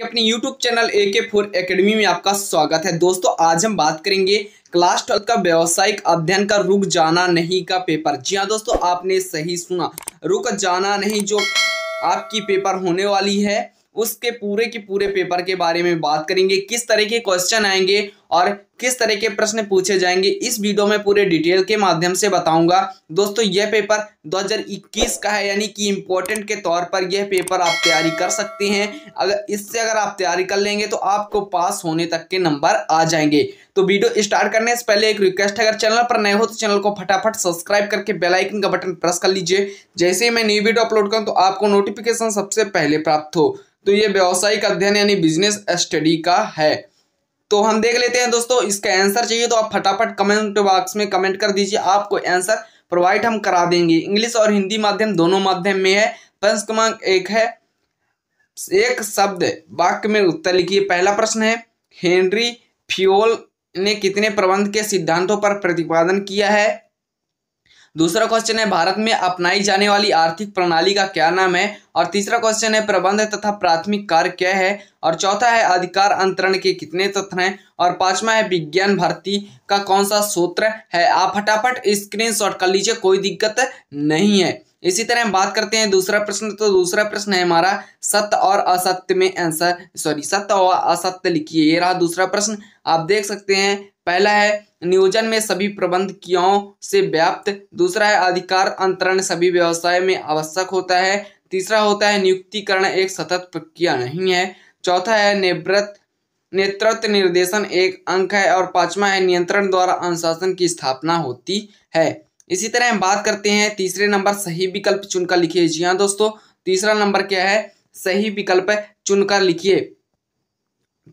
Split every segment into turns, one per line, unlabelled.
कि अपने YouTube channel ए के फोर अकेडमी में आपका स्वागत है दोस्तों आज हम बात करेंगे क्लास ट्वेल्थ का व्यावसायिक अध्ययन का रुक जाना नहीं का पेपर जी हाँ दोस्तों आपने सही सुना रुक जाना नहीं जो आपकी पेपर होने वाली है उसके पूरे के पूरे पेपर के बारे में बात करेंगे किस तरह के क्वेश्चन आएंगे और किस तरह के प्रश्न पूछे जाएंगे इस वीडियो में पूरे डिटेल के माध्यम से बताऊंगा दोस्तों यह पेपर 2021 का है यानी कि इम्पोर्टेंट के तौर पर यह पेपर आप तैयारी कर सकते हैं अगर इससे अगर आप तैयारी कर लेंगे तो आपको पास होने तक के नंबर आ जाएंगे तो वीडियो स्टार्ट करने से पहले एक रिक्वेस्ट है अगर चैनल पर नए हो तो चैनल को फटाफट सब्सक्राइब करके बेलाइकन का बटन प्रेस कर लीजिए जैसे ही मैं न्यू वीडियो अपलोड करूँ तो आपको नोटिफिकेशन सबसे पहले प्राप्त हो तो ये व्यावसायिक अध्ययन यानी बिजनेस स्टडी का है तो हम देख लेते हैं दोस्तों इसका आंसर चाहिए तो आप फटाफट कमेंट बॉक्स में कमेंट कर दीजिए आपको आंसर प्रोवाइड हम करा देंगे इंग्लिश और हिंदी माध्यम दोनों माध्यम में है प्रश्न क्रमांक एक है एक शब्द वाक्य में उत्तर लिखिए पहला प्रश्न है हेनरी फ्योल ने कितने प्रबंध के सिद्धांतों पर प्रतिपादन किया है दूसरा क्वेश्चन है भारत में अपनाई जाने वाली आर्थिक प्रणाली का क्या नाम है और तीसरा क्वेश्चन है प्रबंध तथा प्राथमिक कार्य क्या है और चौथा है अधिकार अंतरण के कितने तत्व हैं और पांचवा है विज्ञान भारती का कौन सा सूत्र है आप फटाफट शॉट कर लीजिए कोई दिक्कत नहीं है इसी तरह हम बात करते हैं दूसरा प्रश्न तो दूसरा प्रश्न है हमारा सत्य और असत्य में आंसर सॉरी सत्य और असत्य लिखिए ये रहा दूसरा प्रश्न आप देख सकते हैं पहला है नियोजन में सभी क्यों से व्याप्त दूसरा है अधिकार अंतरण सभी व्यवसाय में आवश्यक होता है तीसरा होता है नियुक्तिकरण एक सतत प्रक्रिया नहीं है चौथा है निवृत्त नेतृत्व निर्देशन एक अंक है और पांचवा है नियंत्रण द्वारा अनुशासन की स्थापना होती है इसी तरह हम बात करते हैं तीसरे नंबर सही विकल्प चुनकर लिखिए जी हाँ दोस्तों तीसरा नंबर क्या है सही विकल्प चुनकर लिखिए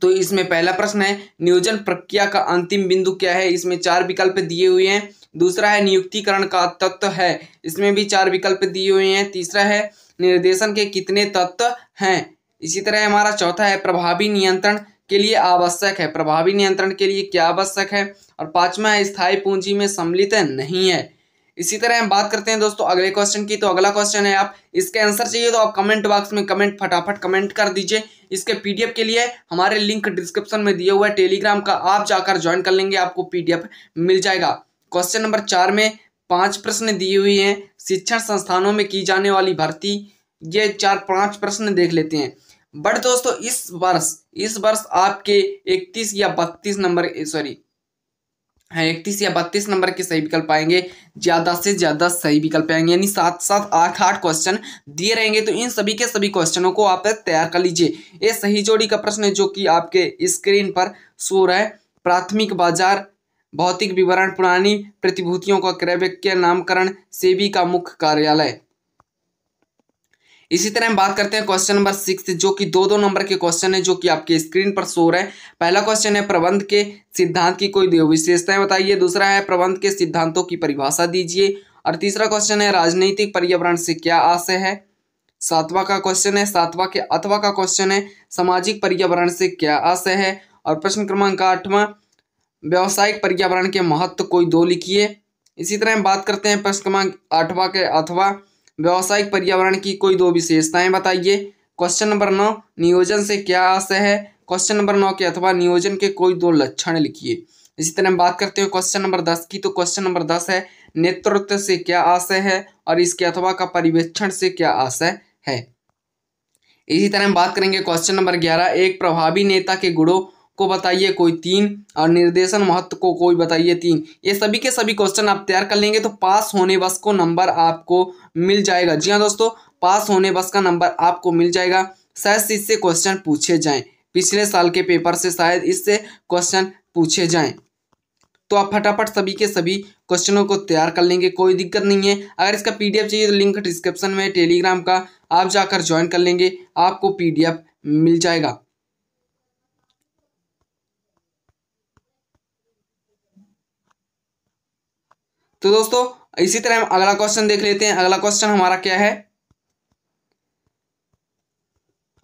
तो इसमें पहला प्रश्न है नियोजन प्रक्रिया का अंतिम बिंदु क्या है इसमें चार विकल्प दिए हुए हैं दूसरा है नियुक्तिकरण का तत्व है इसमें भी चार विकल्प दिए हुए हैं तीसरा है निर्देशन के कितने तत्व हैं इसी तरह हमारा चौथा है प्रभावी नियंत्रण के लिए आवश्यक है प्रभावी नियंत्रण के लिए क्या आवश्यक है और पांचवा है स्थायी पूंजी में सम्मिलित नहीं है इसी तरह हम बात करते हैं दोस्तों अगले क्वेश्चन की तो अगला क्वेश्चन है आप इसके आंसर चाहिए तो आप कमेंट बॉक्स में कमेंट फटाफट कमेंट कर दीजिए इसके पीडीएफ के लिए हमारे लिंक डिस्क्रिप्शन में दिए हुआ है टेलीग्राम का आप जाकर ज्वाइन कर लेंगे आपको पीडीएफ मिल जाएगा क्वेश्चन नंबर चार में पांच प्रश्न दिए हुए हैं शिक्षण संस्थानों में की जाने वाली भर्ती ये चार पांच प्रश्न देख लेते हैं बट दोस्तों इस वर्ष इस वर्ष आपके इकतीस या बत्तीस नंबर सॉरी इकतीस या बत्तीस नंबर के सही विकल्प आएंगे ज़्यादा से ज़्यादा सही विकल्प आएंगे यानी सात सात आठ आठ क्वेश्चन दिए रहेंगे तो इन सभी के सभी क्वेश्चनों को आप तैयार कर लीजिए ये सही जोड़ी का प्रश्न है जो कि आपके स्क्रीन पर शो रहा है प्राथमिक बाजार भौतिक विवरण पुरानी प्रतिभूतियों का क्रय नामकरण सेबी का मुख्य कार्यालय इसी तरह हम बात करते हैं क्वेश्चन नंबर सिक्स जो कि दो दो नंबर के क्वेश्चन है जो कि आपके स्क्रीन पर शो रहे हैं पहला क्वेश्चन है प्रबंध के सिद्धांत की कोई विशेषताएं बताइए दूसरा है प्रबंध के सिद्धांतों की परिभाषा दीजिए और तीसरा क्वेश्चन है राजनीतिक पर्यावरण से क्या आशय है सातवा का क्वेश्चन है सातवा के अथवा का क्वेश्चन है सामाजिक पर्यावरण से क्या आशय है और प्रश्न क्रमांक आठवा व्यावसायिक पर्यावरण के महत्व कोई दो लिखिए इसी तरह हम बात करते हैं प्रश्न क्रमांक आठवा के अथवा व्यावसायिक पर्यावरण की कोई दो विशेषताएं बताइए क्वेश्चन नंबर नौ नियोजन से क्या आशय है क्वेश्चन नंबर नौ के अथवा नियोजन के कोई दो लक्षण लिखिए इसी तरह बात करते हैं क्वेश्चन नंबर दस की तो क्वेश्चन नंबर दस है नेतृत्व से क्या आशय है और इसके अथवा का परिवेक्षण से क्या आशय है इसी तरह हम बात करेंगे क्वेश्चन नंबर ग्यारह एक प्रभावी नेता के गुणों को बताइए कोई तीन और निर्देशन महत्व को कोई बताइए तीन ये सभी के सभी क्वेश्चन आप तैयार कर लेंगे तो पास होने बस को नंबर आपको मिल जाएगा जी हाँ दोस्तों पास होने बस का नंबर आपको मिल जाएगा शायद इससे क्वेश्चन पूछे जाएं पिछले साल के पेपर से शायद इससे क्वेश्चन पूछे जाएं तो आप फटाफट सभी के सभी क्वेश्चनों को तैयार कर लेंगे कोई दिक्कत नहीं है अगर इसका पीडीएफ चाहिए तो लिंक डिस्क्रिप्शन में टेलीग्राम का आप जाकर ज्वाइन कर लेंगे आपको पीडीएफ मिल जाएगा तो दोस्तों इसी तरह हम अगला क्वेश्चन देख लेते हैं अगला क्वेश्चन हमारा क्या है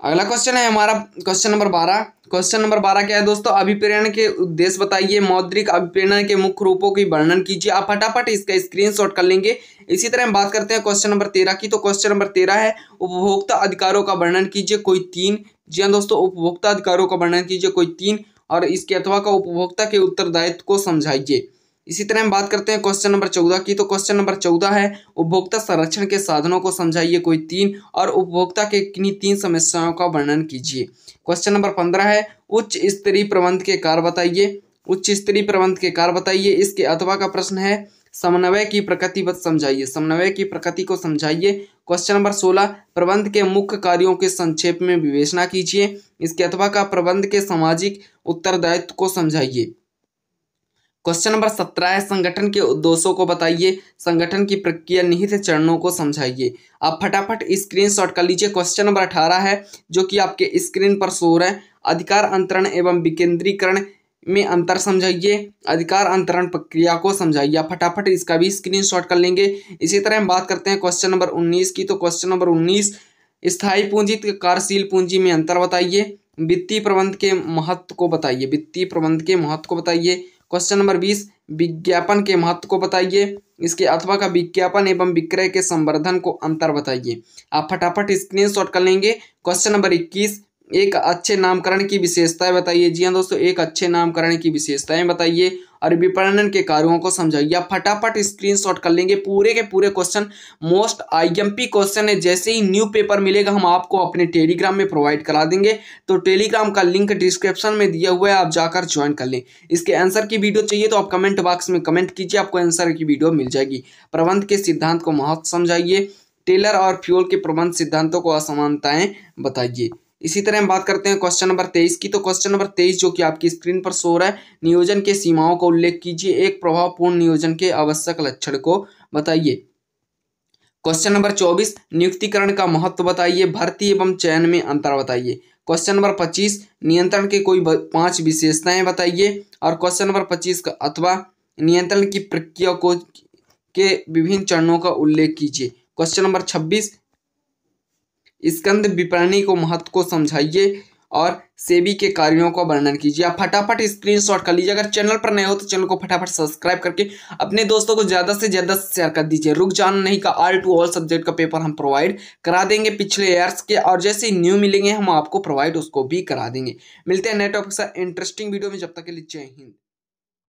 अगला क्वेश्चन है हमारा क्वेश्चन नंबर बारह क्वेश्चन नंबर बारह क्या है दोस्तों अभिप्रेरण के उद्देश्य बताइए मौद्रिक अभिप्रेरण के मुख्य रूपों की वर्णन कीजिए आप फटाफट इसका स्क्रीनशॉट कर लेंगे इसी तरह हम बात करते हैं क्वेश्चन नंबर तेरह की तो क्वेश्चन नंबर तेरह है उपभोक्ता अधिकारों का वर्णन कीजिए कोई तीन जी हाँ दोस्तों उपभोक्ता अधिकारों का वर्णन कीजिए कोई तीन और इसके अथवा का उपभोक्ता के उत्तरदायित्व को समझाइए इसी तरह हम बात करते हैं क्वेश्चन नंबर चौदह की तो क्वेश्चन नंबर चौदह है उपभोक्ता संरक्षण के साधनों को समझाइए कोई तीन और उपभोक्ता के किन्हीं तीन समस्याओं का वर्णन कीजिए क्वेश्चन नंबर पंद्रह है उच्च स्तरीय प्रबंध के कार बताइए उच्च स्तरीय प्रबंध के कार बताइए इसके अथवा का प्रश्न है समन्वय की प्रकृति बत समझाइए समन्वय की प्रकृति को समझाइए क्वेश्चन नंबर सोलह प्रबंध के मुख्य कार्यों के संक्षेप में विवेचना कीजिए इसके अथवा का प्रबंध के सामाजिक उत्तरदायित्व को समझाइए क्वेश्चन नंबर सत्रह है संगठन के उद्देश्यों को बताइए संगठन की प्रक्रिया निहित चरणों को समझाइए आप फटाफट स्क्रीन शॉट कर लीजिए क्वेश्चन नंबर अठारह है जो कि आपके स्क्रीन पर शोर है अधिकार अंतरण एवं विकेंद्रीकरण में अंतर समझाइए अधिकार अंतरण प्रक्रिया को समझाइए आप फटाफट इसका भी स्क्रीन शॉट कर लेंगे इसी तरह हम बात करते हैं क्वेश्चन नंबर उन्नीस की तो क्वेश्चन नंबर उन्नीस स्थायी पूंजी कार्यशील पूंजी में अंतर बताइए वित्तीय प्रबंध के महत्व को बताइए वित्तीय प्रबंध के महत्व को बताइए क्वेश्चन नंबर बीस विज्ञापन के महत्व को बताइए इसके अथवा का विज्ञापन एवं विक्रय के संवर्धन को अंतर बताइए आप फटाफट स्क्रीन शॉट कर लेंगे क्वेश्चन नंबर इक्कीस एक अच्छे नामकरण की विशेषताएं बताइए जी हाँ दोस्तों एक अच्छे नामकरण की विशेषताएं बताइए और विपणन के कार्यों को समझाइए आप फटाफट स्क्रीनशॉट कर लेंगे पूरे के पूरे क्वेश्चन मोस्ट आईएमपी क्वेश्चन है जैसे ही न्यू पेपर मिलेगा हम आपको अपने टेलीग्राम में प्रोवाइड करा देंगे तो टेलीग्राम का लिंक डिस्क्रिप्शन में दिया हुआ है आप जाकर ज्वाइन कर लें इसके आंसर की वीडियो चाहिए तो आप कमेंट बॉक्स में कमेंट कीजिए आपको आंसर की वीडियो मिल जाएगी प्रबंध के सिद्धांत को महत्व समझाइए टेलर और फ्यूल के प्रबंध सिद्धांतों को असमानताएं बताइए इसी तरह हम बात करते हैं क्वेश्चन नंबर तेईस की तो क्वेश्चन नंबर तेईस जो कि आपकी स्क्रीन पर शो रहा है नियोजन के सीमाओं का उल्लेख कीजिए एक प्रभावपूर्ण नियोजन के आवश्यक लक्षण को बताइए क्वेश्चन नंबर चौबीस नियुक्तिकरण का महत्व बताइए भर्ती एवं चयन में अंतर बताइए क्वेश्चन नंबर पच्चीस नियंत्रण के कोई पांच विशेषताएं बताइए और क्वेश्चन नंबर पच्चीस का अथवा नियंत्रण की प्रक्रिया को के विभिन्न चरणों का उल्लेख कीजिए क्वेश्चन नंबर छब्बीस स्कंद विपरणी को महत्व को समझाइए और सेबी के कार्यों का वर्णन कीजिए आप फटाफट स्क्रीनशॉट कर लीजिए अगर चैनल पर नए हो तो चैनल को फटाफट सब्सक्राइब करके अपने दोस्तों को ज़्यादा से ज़्यादा शेयर कर दीजिए रुक जान नहीं का आल टू ऑल सब्जेक्ट का पेपर हम प्रोवाइड करा देंगे पिछले ईयर्स के और जैसे न्यू मिलेंगे हम आपको प्रोवाइड उसको भी करा देंगे मिलते हैं नए टॉपिक इंटरेस्टिंग वीडियो में जब तक के लिए जय हिंद